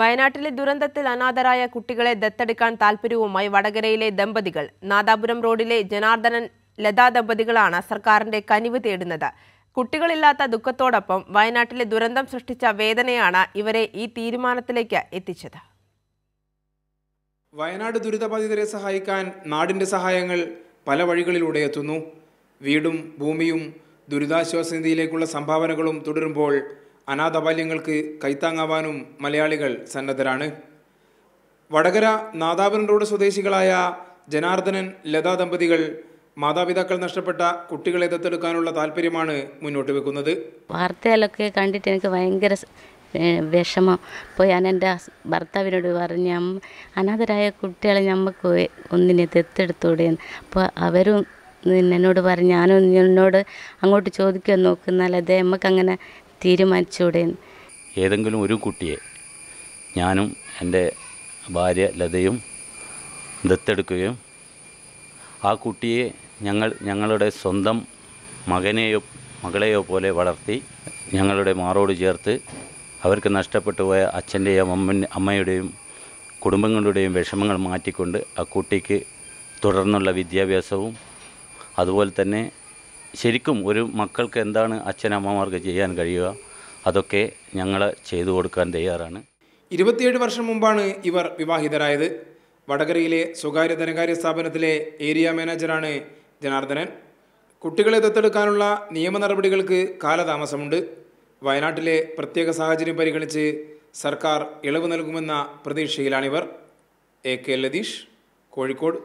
വയനാട്ടിലെ ദുരന്തത്തിൽ അനാഥരായ കുട്ടികളെ ദത്തെടുക്കാൻ താൽപര്യവുമായി വടകരയിലെ ദമ്പതികൾ നാദാപുരം റോഡിലെ ജനാർദ്ദനൻ ലതാ ദമ്പതികളാണ് സർക്കാരിന്റെ കനിവ് തേടുന്നത് കുട്ടികളില്ലാത്ത ദുഃഖത്തോടൊപ്പം വയനാട്ടിലെ ദുരന്തം സൃഷ്ടിച്ച വേദനയാണ് ഇവരെ ഈ തീരുമാനത്തിലേക്ക് എത്തിച്ചത് വയനാട് ദുരിതബാധിതരെ സഹായിക്കാൻ നാടിന്റെ സഹായങ്ങൾ പല വഴികളിലൂടെ എത്തുന്നു വീടും ഭൂമിയും ദുരിതാശ്വാസ നിധിയിലേക്കുള്ള സംഭാവനകളും തുടരുമ്പോൾ അനാഥബാല്യങ്ങൾക്ക് കൈത്താങ്ങാവാനും മലയാളികൾ സന്നദ്ധരാണ് വടകര നാദാപുരൻ റോഡ് സ്വദേശികളായ ജനാർദ്ദനൻ ലതാ ദമ്പതികൾ മാതാപിതാക്കൾ നഷ്ടപ്പെട്ട കുട്ടികളെ ദത്തെടുക്കാനുള്ള താല്പര്യമാണ് മുന്നോട്ട് വെക്കുന്നത് വാർത്തകളൊക്കെ കണ്ടിട്ട് എനിക്ക് ഭയങ്കര വിഷമം ഇപ്പോൾ ഞാൻ എൻ്റെ ഭർത്താവിനോട് പറഞ്ഞു അനാഥരായ കുട്ടികളെ ഞമ്മക്ക് ഒന്നിനെ ദത്തെടുത്തൂടെ അപ്പോൾ അവരും എന്നോട് പറഞ്ഞു ഞാനും എന്നോട് അങ്ങോട്ട് ചോദിക്കാൻ നോക്കുന്നാൽ അതേ നമുക്ക് അങ്ങനെ തീരുമാനിച്ചൂടെ ഏതെങ്കിലും ഒരു കുട്ടിയെ ഞാനും എൻ്റെ ഭാര്യ ലതയും ദത്തെടുക്കുകയും ആ കുട്ടിയെ ഞങ്ങൾ ഞങ്ങളുടെ സ്വന്തം മകനെയോ മകളെയോ പോലെ വളർത്തി ഞങ്ങളുടെ മാറോട് ചേർത്ത് അവർക്ക് നഷ്ടപ്പെട്ടു പോയ അച്ഛൻ്റെയും അമ്മ അമ്മയുടെയും കുടുംബങ്ങളുടെയും വിഷമങ്ങൾ മാറ്റിക്കൊണ്ട് ആ കുട്ടിക്ക് തുടർന്നുള്ള വിദ്യാഭ്യാസവും അതുപോലെ തന്നെ ശരിക്കും ഒരു മക്കൾക്ക് എന്താണ് അച്ഛനമ്മമാർക്ക് ചെയ്യാൻ കഴിയുക അതൊക്കെ ഞങ്ങൾ ചെയ്തു കൊടുക്കാൻ തയ്യാറാണ് ഇരുപത്തിയേഴ് വർഷം മുമ്പാണ് ഇവർ വിവാഹിതരായത് വടകരയിലെ സ്വകാര്യ ധനകാര്യ സ്ഥാപനത്തിലെ ഏരിയ മാനേജറാണ് ജനാർദ്ദനൻ കുട്ടികളെ ദത്തെടുക്കാനുള്ള നിയമ നടപടികൾക്ക് കാലതാമസമുണ്ട് വയനാട്ടിലെ പ്രത്യേക സാഹചര്യം പരിഗണിച്ച് സർക്കാർ ഇളവ് നൽകുമെന്ന പ്രതീക്ഷയിലാണിവർ എ കെ ലതീഷ് കോഴിക്കോട്